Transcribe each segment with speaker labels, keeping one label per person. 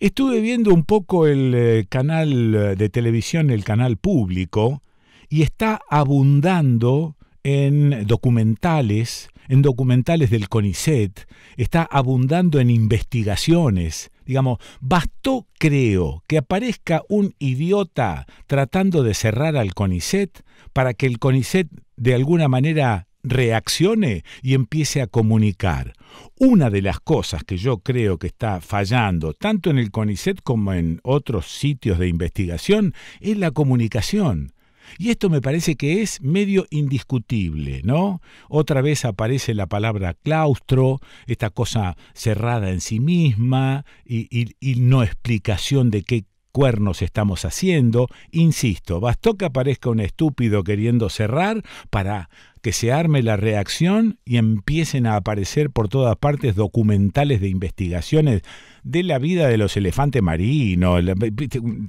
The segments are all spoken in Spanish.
Speaker 1: Estuve viendo un poco el eh, canal eh, de televisión, el canal público, y está abundando en documentales, en documentales del CONICET, está abundando en investigaciones. Digamos, bastó, creo, que aparezca un idiota tratando de cerrar al CONICET para que el CONICET de alguna manera reaccione y empiece a comunicar. Una de las cosas que yo creo que está fallando, tanto en el CONICET como en otros sitios de investigación, es la comunicación. Y esto me parece que es medio indiscutible, ¿no? Otra vez aparece la palabra claustro, esta cosa cerrada en sí misma y, y no explicación de qué cuernos estamos haciendo? Insisto, bastó que aparezca un estúpido queriendo cerrar para que se arme la reacción y empiecen a aparecer por todas partes documentales de investigaciones de la vida de los elefantes marinos,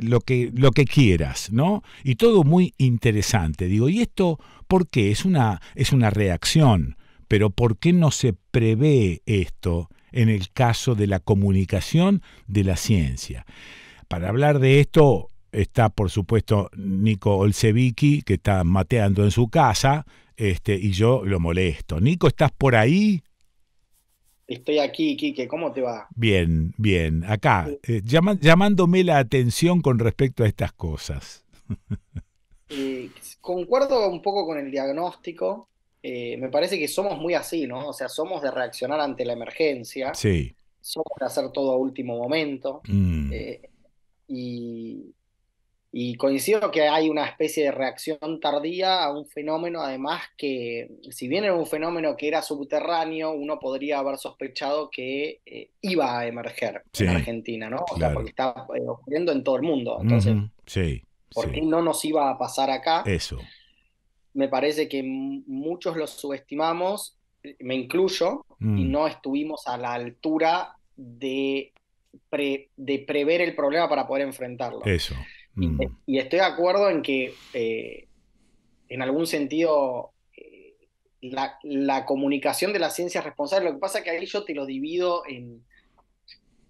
Speaker 1: lo que, lo que quieras, ¿no? Y todo muy interesante. Digo, ¿y esto por qué? Es una, es una reacción, pero ¿por qué no se prevé esto en el caso de la comunicación de la ciencia? Para hablar de esto está, por supuesto, Nico Olsevicki, que está mateando en su casa, este, y yo lo molesto. Nico, ¿estás por
Speaker 2: ahí? Estoy aquí, Quique, ¿cómo te va?
Speaker 1: Bien, bien, acá, eh, llamándome la atención con respecto a estas cosas.
Speaker 2: concuerdo un poco con el diagnóstico. Eh, me parece que somos muy así, ¿no? O sea, somos de reaccionar ante la emergencia. Sí. Somos de hacer todo a último momento. Mm. Eh, y, coincido que hay una especie de reacción tardía a un fenómeno, además que si bien era un fenómeno que era subterráneo, uno podría haber sospechado que eh, iba a emerger en Argentina, ¿no? porque está eh, ocurriendo en todo el mundo. Entonces, sí, ¿por qué no nos iba a pasar acá? Eso. Me parece que muchos lo subestimamos, me incluyo, y mm. no estuvimos a la altura de de prever el problema para poder enfrentarlo. Eso. Y, mm. estoy de acuerdo en que eh, en algún sentido eh, la, comunicación de la ciencia responsable lo que pasa es que ahí yo te lo divido en...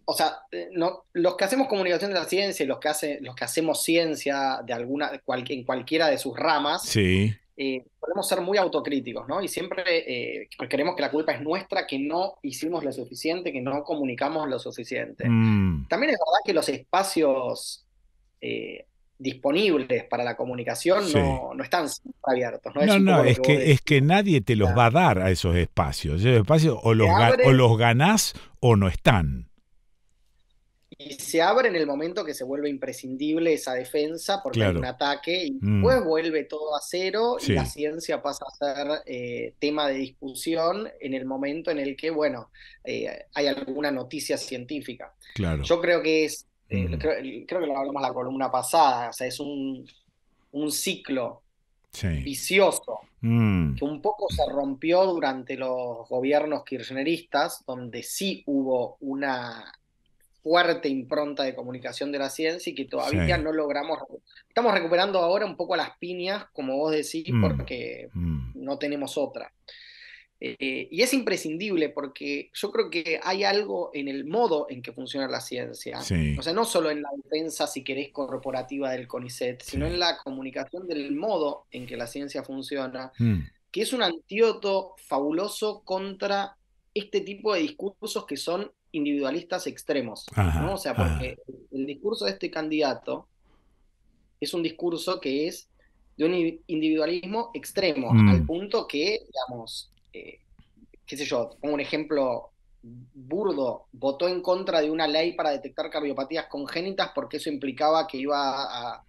Speaker 2: O sea, no, los que hacemos comunicación de la ciencia y los que, hace, los que hacemos ciencia de alguna, en cualquiera de sus ramas, sí. Eh, podemos ser muy autocríticos, ¿no? Y siempre eh, creemos que la culpa es nuestra, que no hicimos lo suficiente, que no comunicamos lo suficiente. Mm. También es verdad que los espacios eh, disponibles para la comunicación no, están abiertos. No, no, es, que, es
Speaker 1: que nadie te los ah. va a dar a esos espacios. Esos espacios o los, o los ganás o no están
Speaker 2: y se abre en el momento que se vuelve imprescindible esa defensa porque hay un ataque y mm. después vuelve todo a cero y la ciencia pasa a ser eh, tema de discusión en el momento en el que, bueno, eh, hay alguna noticia científica. Claro. Yo creo que es, eh, mm. creo, que lo hablamos la columna pasada, o sea, es un, ciclo vicioso
Speaker 3: mm. que
Speaker 2: un poco se rompió durante los gobiernos kirchneristas, donde sí hubo una fuerte impronta de comunicación de la ciencia y que todavía no logramos. Estamos recuperando ahora un poco las piñas, como vos decís, mm, porque mm. no tenemos otra. Eh, y es imprescindible porque yo creo que hay algo en el modo en que funciona la ciencia. O sea, no solo en la defensa, si querés, corporativa del CONICET, sino en la comunicación del modo en que la ciencia funciona, mm. que es un antídoto fabuloso contra este tipo de discursos que son individualistas extremos, O sea, porque el discurso de este candidato es un discurso que es de un individualismo extremo, mm. al punto que, digamos, eh, qué sé yo, pongo un ejemplo burdo, votó en contra de una ley para detectar cardiopatías congénitas porque eso implicaba que iba a,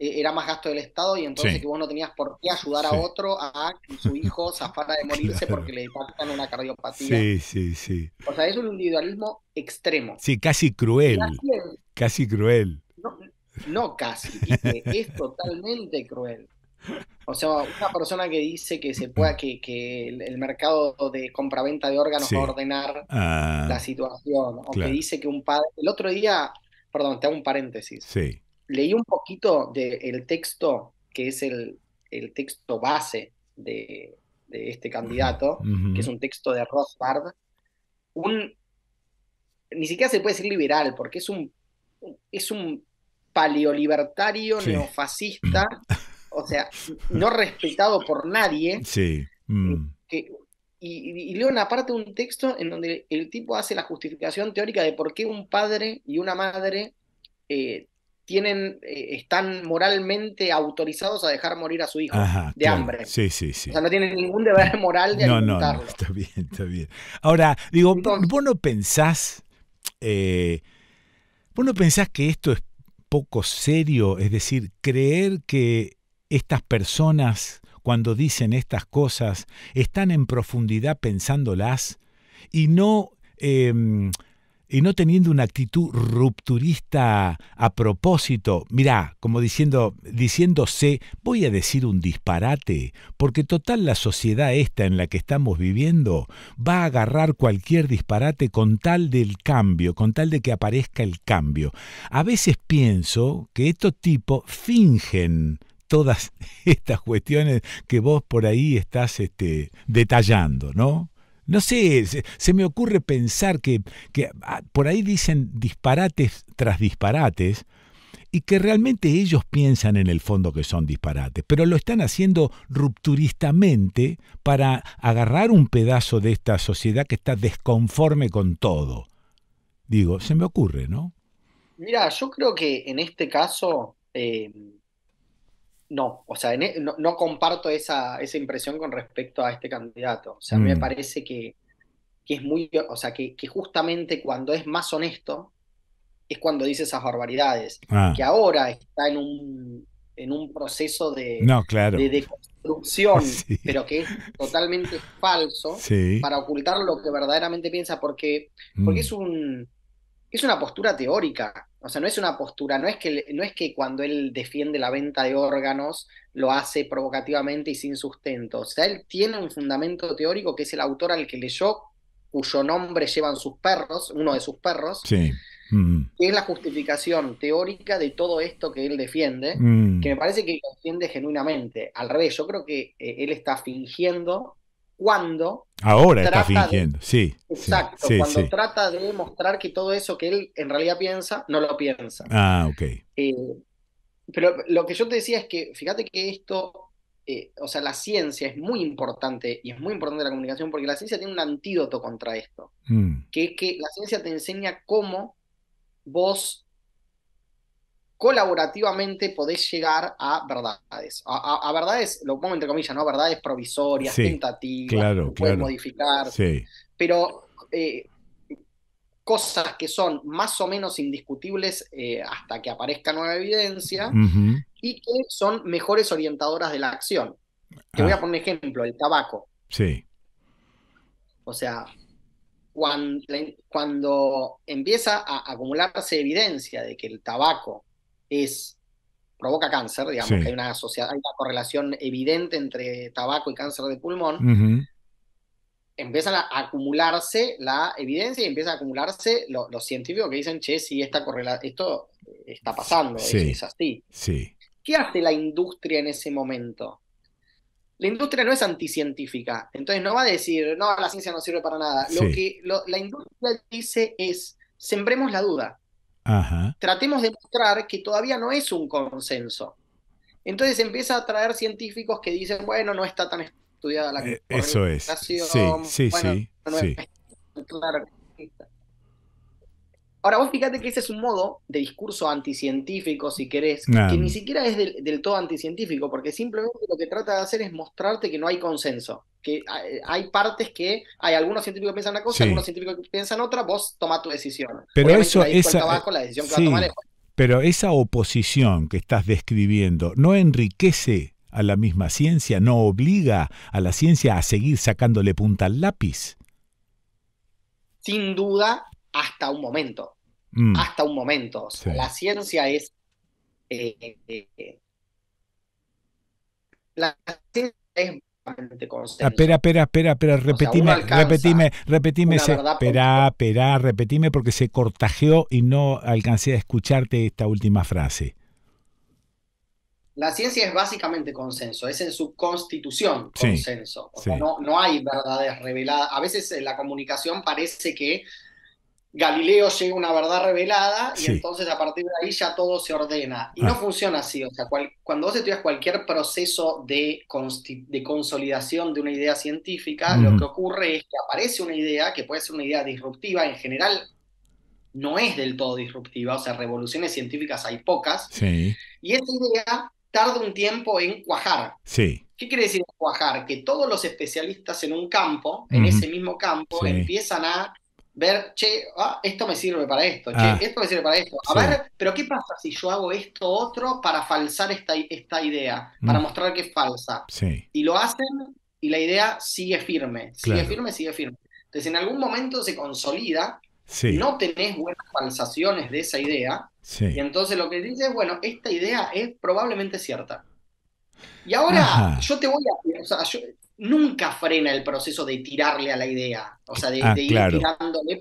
Speaker 2: eh, era más gasto del Estado y entonces que vos no tenías por qué ayudar a otro a que su hijo zafara de morirse porque le impactan una cardiopatía. Sí,
Speaker 1: sí, sí.
Speaker 2: O sea, es un individualismo extremo.
Speaker 1: Sí, casi cruel. Casi, cruel.
Speaker 2: No, no casi, es totalmente cruel. O sea, una persona que dice que se pueda mm. que, que el mercado de compraventa de órganos va a ordenar ah. la situación, o que dice que un padre. El otro día, perdón, te hago un paréntesis. Sí leí un poquito del texto, que es el, el texto base de, este candidato, que es un texto de Rothbard, un, ni siquiera se puede decir liberal, porque es un, es un paleolibertario, neofascista, o sea, no respetado por nadie.
Speaker 3: Sí. Mm.
Speaker 2: y, y, leo una parte de un texto en donde el tipo hace la justificación teórica de por qué un padre y una madre eh, tienen, eh, están moralmente autorizados a dejar morir a su hijo de hambre. Sí, sí, sí. O sea, no tienen ningún deber moral de no, no, no,
Speaker 3: está bien, está
Speaker 1: bien. Ahora, digo, vos no pensás, eh, pensás que esto es poco serio, es decir, creer que estas personas cuando dicen estas cosas están en profundidad pensándolas y no em, y no teniendo una actitud rupturista a propósito, mirá, como diciendo, diciéndose, voy a decir un disparate, porque total la sociedad esta en la que estamos viviendo va a agarrar cualquier disparate con tal del cambio, con tal de que aparezca el cambio. A veces pienso que estos tipos fingen todas estas cuestiones que vos por ahí estás este, detallando, ¿no? no sé, se, me ocurre pensar que, ah, por ahí dicen disparates tras disparates y que realmente ellos piensan en el fondo que son disparates, pero lo están haciendo rupturistamente para agarrar un pedazo de esta sociedad que está desconforme con todo. Digo, se me ocurre, ¿no?
Speaker 2: Mira, yo creo que en este caso... Eh, no, o sea, e, no, comparto esa, esa, impresión con respecto a este candidato. O sea, me mm. parece que, es muy, o sea, que, justamente cuando es más honesto es cuando dice esas barbaridades, ah. que ahora está en un, en un proceso de, no, claro. de, pero que es totalmente falso para ocultar lo que verdaderamente piensa, porque, porque mm. es, un, es una postura teórica. O sea, no es una postura, no es, que, no es que cuando él defiende la venta de órganos lo hace provocativamente y sin sustento. O sea, él tiene un fundamento teórico que es el autor al que leyó, cuyo nombre llevan sus perros, uno de sus perros, mm. que es la justificación teórica de todo esto que él defiende, mm. que me parece que lo defiende genuinamente. Al revés, yo creo que eh, él está fingiendo cuando...
Speaker 3: Ahora está fingiendo, sí.
Speaker 2: Exacto, cuando trata de mostrar que todo eso que él en realidad piensa, no lo piensa. Ah, ok. Eh, pero lo que yo te decía es que, fíjate que esto, eh, o sea, la ciencia es muy importante y es muy importante la comunicación porque la ciencia tiene un antídoto contra esto, mm. que es que la ciencia te enseña cómo vos colaborativamente podés llegar a verdades. A, verdades, lo pongo entre comillas, ¿no? Verdades provisorias, tentativas, claro, puedes modificar. Pero eh, cosas que son más o menos indiscutibles eh, hasta que aparezca nueva evidencia y que son mejores orientadoras de la acción. Te voy a ah. poner un ejemplo, el tabaco. Sí. O sea, cuando empieza a acumularse evidencia de que el tabaco es, provoca cáncer, digamos, que hay una, una correlación evidente entre tabaco y cáncer de pulmón, empiezan a acumularse la evidencia y empiezan a acumularse los científicos que dicen, che, si esta esto está pasando, es así. Sí. ¿Qué hace la industria en ese momento? La industria no es anticientífica, entonces no va a decir, no, la ciencia no sirve para nada. Lo que la industria dice es, sembremos la duda tratemos de mostrar que todavía no es un consenso. Entonces empieza a traer científicos que dicen, bueno, no está tan estudiada la eh, Eso es. Sí, sí, sí, Ahora, vos fíjate que ese es un modo de discurso anticientífico, si querés, que ni siquiera es del, todo anticientífico, porque simplemente lo que trata de hacer es mostrarte que no hay consenso que hay partes que hay algunos científicos piensan una cosa, algunos científicos piensan otra, vos toma tu decisión. Pero eso esa,
Speaker 1: Pero esa oposición que estás describiendo no enriquece a la misma ciencia, no obliga a la ciencia a seguir sacándole punta al lápiz.
Speaker 2: Sin duda, hasta un momento. Mm. Hasta un momento. La ciencia es. Eh, eh, eh, la ciencia es Ah, espera,
Speaker 1: espera, espera, espera, repetime, repetime, repetime, espera, espera, repetime porque se cortajeó y no alcancé a escucharte esta última frase.
Speaker 2: La ciencia es básicamente consenso, es en su constitución consenso. no, no hay verdades reveladas. A veces eh, la comunicación parece que Galileo llega a una verdad revelada y entonces a partir de ahí ya todo se ordena. Y no ah. funciona así. O sea, cuando vos estudias cualquier proceso de, de consolidación de una idea científica, lo que ocurre es que aparece una idea que puede ser una idea disruptiva. En general, no es del todo disruptiva. O sea, revoluciones científicas hay pocas. Y esa idea tarda un tiempo en cuajar. Sí. ¿Qué quiere decir cuajar? Que todos los especialistas en un campo, en ese mismo campo, empiezan a ver, che, ah, esto me sirve para esto, che, ah, esto me sirve para esto. A ver, pero ¿qué pasa si yo hago esto otro para falsar esta, esta idea, para mm. mostrar que es falsa? Sí. Y lo hacen y la idea sigue firme, sigue firme, sigue firme. Entonces, en algún momento se consolida, no tenés buenas falsaciones de esa idea, y entonces lo que dices, bueno, esta idea es probablemente cierta. Y ahora yo te voy a... O nunca frena el proceso de tirarle a la idea, o sea, de, ah, ir tirándole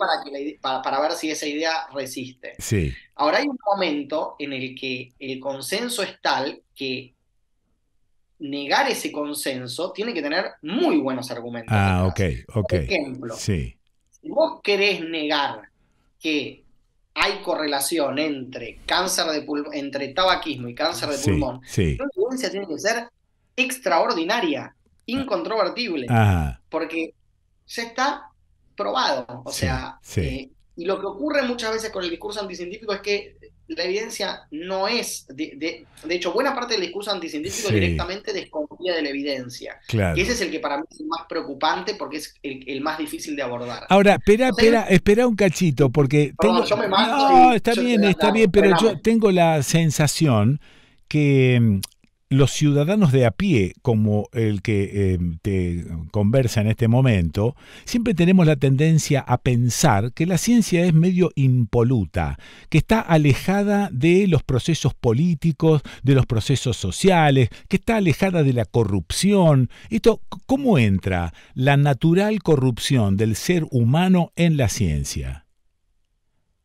Speaker 2: para, ver si esa idea resiste. Sí. Ahora hay un momento en el que el consenso es tal que negar ese consenso tiene que tener muy buenos argumentos.
Speaker 3: Ah, ok, ok. Por ejemplo, sí.
Speaker 2: si vos querés negar que hay correlación entre cáncer de pulmón, entre tabaquismo y cáncer de pulmón, sí. la evidencia tiene que ser extraordinaria incontrovertible, porque ya está probado. O sea, eh, y lo que ocurre muchas veces con el discurso anticientífico es que la evidencia no es, de, de, hecho, buena parte del discurso anticientífico directamente desconfía de la evidencia. Claro. Y ese es el que para mí es más preocupante porque es el, más difícil de abordar. Ahora, espera, espera,
Speaker 1: espera un cachito, porque tengo... yo me no, está bien, está bien, pero yo tengo la sensación que mm, los ciudadanos de a pie, como el que eh, te conversa en este momento, siempre tenemos la tendencia a pensar que la ciencia es medio impoluta, que está alejada de los procesos políticos, de los procesos sociales, que está alejada de la corrupción. Esto, ¿cómo entra la natural corrupción del ser humano en la ciencia?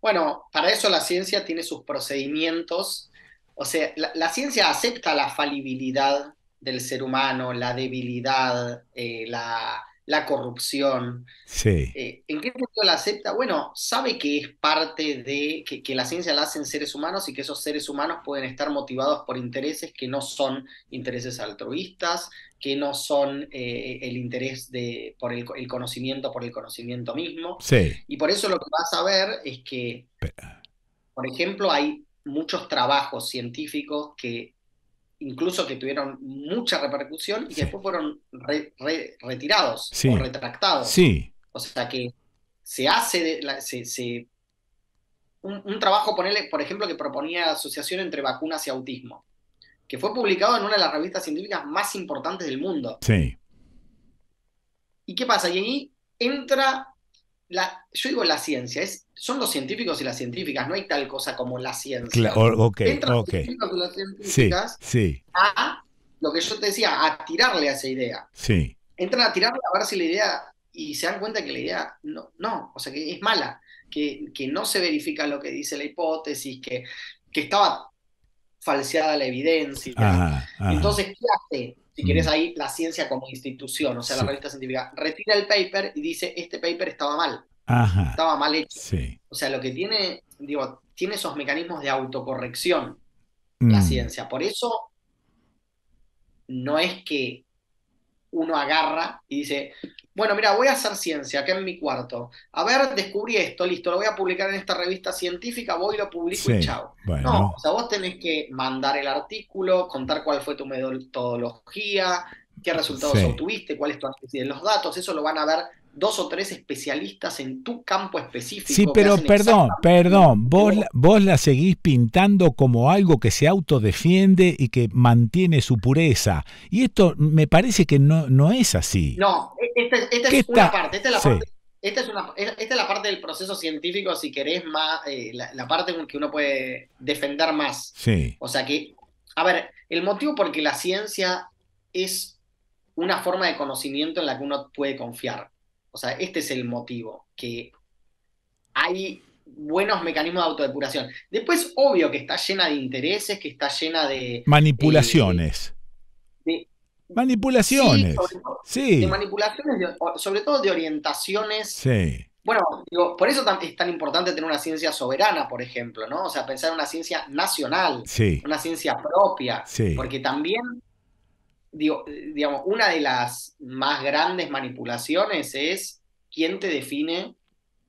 Speaker 2: Bueno, para eso la ciencia tiene sus procedimientos o sea, la, ciencia acepta la falibilidad del ser humano, la debilidad, eh, la, la, corrupción. Sí. Eh, ¿En qué punto la acepta? Bueno, sabe que es parte de, que, la ciencia la hacen seres humanos y que esos seres humanos pueden estar motivados por intereses que no son intereses altruistas, que no son eh, el interés de, por el, conocimiento, por el conocimiento mismo. Sí. Y por eso lo que vas a ver es que, por ejemplo, hay muchos trabajos científicos que incluso que tuvieron mucha repercusión y después fueron retirados o retractados. Sí. O sea que se hace un, trabajo, ponerle, por ejemplo, que proponía asociación entre vacunas y autismo, que fue publicado en una de las revistas científicas más importantes del mundo. Sí. ¿Y qué pasa? Y ahí entra la, yo digo la ciencia, es, son los científicos y las científicas, no hay tal cosa como la ciencia. ok, Entran científicos y las científicas a lo que yo te decía, a tirarle a esa idea. Sí. Entran a tirarle a ver si la idea, y se dan cuenta que la idea no, no o sea, que es mala, que, que no se verifica lo que dice la hipótesis, que, que estaba falseada la evidencia. Entonces, ¿qué hace? si quieres mm. ahí, la ciencia como institución, o sea, la revista científica, retira el paper y dice, este paper estaba mal. Estaba mal hecho. O sea, lo que tiene, digo, tiene esos mecanismos de autocorrección
Speaker 3: la mm. ciencia.
Speaker 2: Por eso no es que uno agarra y dice, bueno, mira, voy a hacer ciencia acá en mi cuarto. A ver, descubrí esto, listo, lo voy a publicar en esta revista científica, voy, y lo publico y chao. No, o sea, vos tenés que mandar el artículo, contar cuál fue tu metodología, qué resultados obtuviste, cuál es tu análisis de los datos, eso lo van a ver dos o tres especialistas en tu campo específico. Sí, pero perdón,
Speaker 1: perdón, vos, la, seguís pintando como algo que se autodefiende y que mantiene su pureza. Y esto me parece que no, no es así.
Speaker 2: No, esta, es una parte, esta es la parte. del proceso científico, si querés, más, eh, la, parte en que uno puede defender más. Sí. O sea que, a ver, el motivo por que la ciencia es una forma de conocimiento en la que uno puede confiar. O sea, este es el motivo, que hay buenos mecanismos de autodepuración. Después, obvio que está llena de intereses, que está llena de... Eh,
Speaker 1: manipulaciones. manipulaciones.
Speaker 2: Sí, De manipulaciones, sobre todo de orientaciones. Sí. Bueno, digo, por eso es tan importante tener una ciencia soberana, por ejemplo, ¿no? O sea, pensar en una ciencia nacional, sí. una ciencia propia, sí. porque también digamos, una de las más grandes manipulaciones es quién te define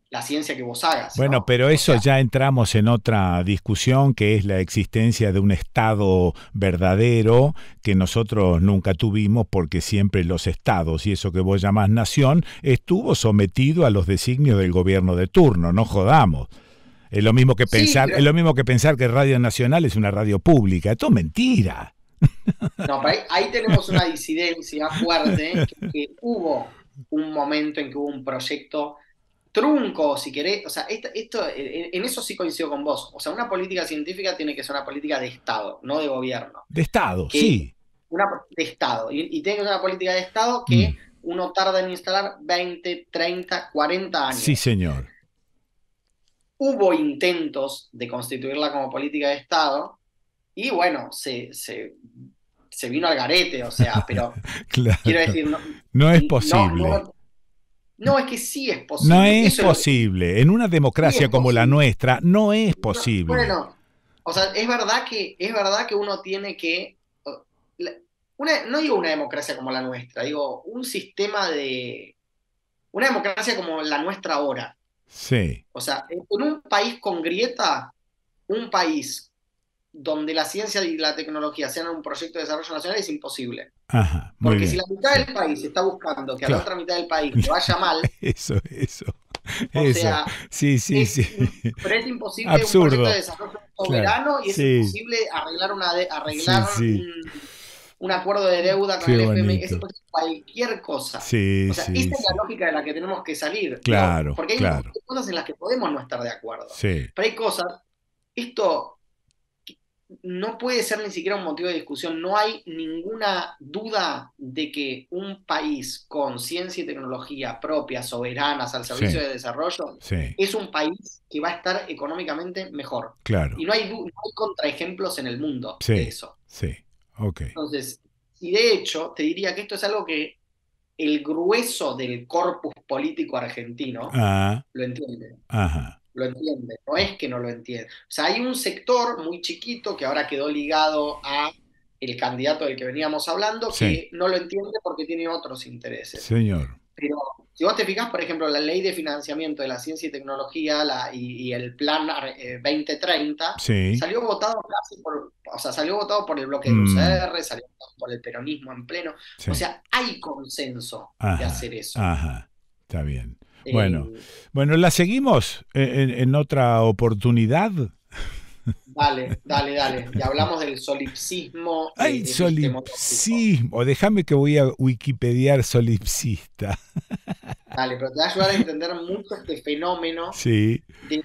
Speaker 2: la ciencia que vos hagas.
Speaker 1: Bueno, pero eso ya entramos en otra discusión que es la existencia de un Estado verdadero que nosotros nunca tuvimos porque siempre los Estados y eso que vos llamás nación estuvo sometido a los designios del gobierno de turno, no jodamos. Es lo mismo que pensar, es lo mismo que pensar que Radio Nacional es una radio pública, esto es mentira.
Speaker 2: No, ahí, tenemos una disidencia fuerte, que, hubo un momento en que hubo un proyecto trunco, si querés, o sea, esto, en eso sí coincido con vos, o sea, una política científica tiene que ser una política de Estado, no de gobierno.
Speaker 1: De Estado, sí.
Speaker 2: Una, de Estado, y, tiene que ser una política de Estado que mm. uno tarda en instalar 20, 30, 40 años. Sí, señor hubo intentos de constituirla como política de Estado, y bueno, se, vino al garete, o sea, pero
Speaker 1: quiero decir, no, es posible.
Speaker 2: No, es que sí es posible. No es
Speaker 1: posible. en una democracia como la nuestra, no es posible.
Speaker 2: bueno, o sea, es verdad que, es verdad que uno tiene que. no digo una democracia como la nuestra, digo un sistema de. Una democracia como la nuestra ahora. Sí. O sea, en un país con grieta, un país donde la ciencia y la tecnología sean un proyecto de desarrollo nacional es imposible. Porque si la mitad del país está buscando que a la otra mitad del país vaya mal.
Speaker 3: Eso, eso.
Speaker 1: O eso. sea, sí, sí, sí. Pero es imposible Absurdo. un proyecto de desarrollo soberano y es imposible
Speaker 2: arreglar una arreglar Un, acuerdo de deuda con el FMI. Es cualquier cosa. o sea, esa es la lógica de la que tenemos que salir. Claro. Porque hay cosas en las que podemos no estar de acuerdo. Pero hay cosas. Esto no puede ser ni siquiera un motivo de discusión. No hay ninguna duda de que un país con ciencia y tecnología propias, soberanas, al servicio de desarrollo, es un país que va a estar económicamente mejor. Claro. Y no hay, no contraejemplos en el mundo de eso. Sí, Entonces, y de hecho, te diría que esto es algo que el grueso del corpus político argentino ah. lo entiende. Ajá lo entiende, no es que no lo entiende. O sea, hay un sector muy chiquito que ahora quedó ligado a el candidato del que veníamos hablando, que no lo entiende porque tiene otros intereses. Señor. Pero si vos te fijas, por ejemplo, la ley de financiamiento de la ciencia y tecnología la, y, el plan 2030 eh, salió votado por, o sea, salió votado por el bloque de mm. UCR, salió votado por el peronismo en pleno. O sea, hay consenso de hacer eso. Ajá, está bien. Bueno,
Speaker 1: eh, bueno, ¿la seguimos en, otra oportunidad?
Speaker 2: Dale, dale, dale. Ya hablamos del solipsismo. Eh, Ay, este solipsismo.
Speaker 1: Déjame que voy a wikipediar solipsista.
Speaker 2: Dale, pero te va a ayudar a entender mucho este fenómeno sí. que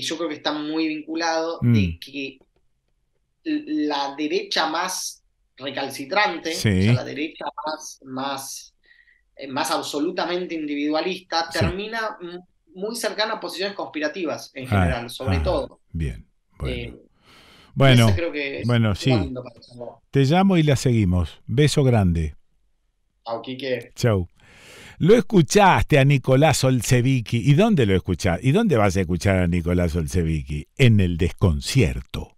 Speaker 2: yo creo que está muy vinculado, de mm. que la derecha más recalcitrante, la derecha más eh, más absolutamente individualista, termina muy cercano a posiciones conspirativas en ah, general, sobre ah, todo. Bien, bueno. Eh, bueno, sí.
Speaker 3: Te
Speaker 1: llamo y la seguimos. Beso grande. Chau, Chau. Lo escuchaste a Nicolás Olsevicki. ¿Y dónde lo escuchaste? ¿Y dónde vas a escuchar a Nicolás Olsevicki? En el desconcierto.